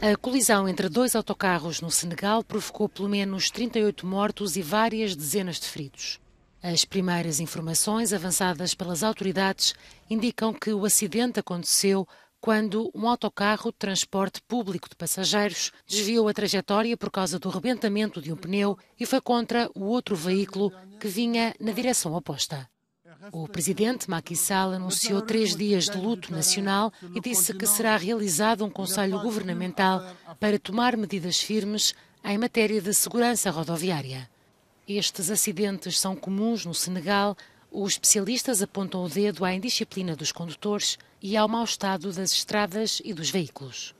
A colisão entre dois autocarros no Senegal provocou pelo menos 38 mortos e várias dezenas de feridos. As primeiras informações avançadas pelas autoridades indicam que o acidente aconteceu quando um autocarro de transporte público de passageiros desviou a trajetória por causa do rebentamento de um pneu e foi contra o outro veículo que vinha na direção oposta. O presidente Macky Sall anunciou três dias de luto nacional e disse que será realizado um conselho governamental para tomar medidas firmes em matéria de segurança rodoviária. Estes acidentes são comuns no Senegal. Os especialistas apontam o dedo à indisciplina dos condutores e ao mau estado das estradas e dos veículos.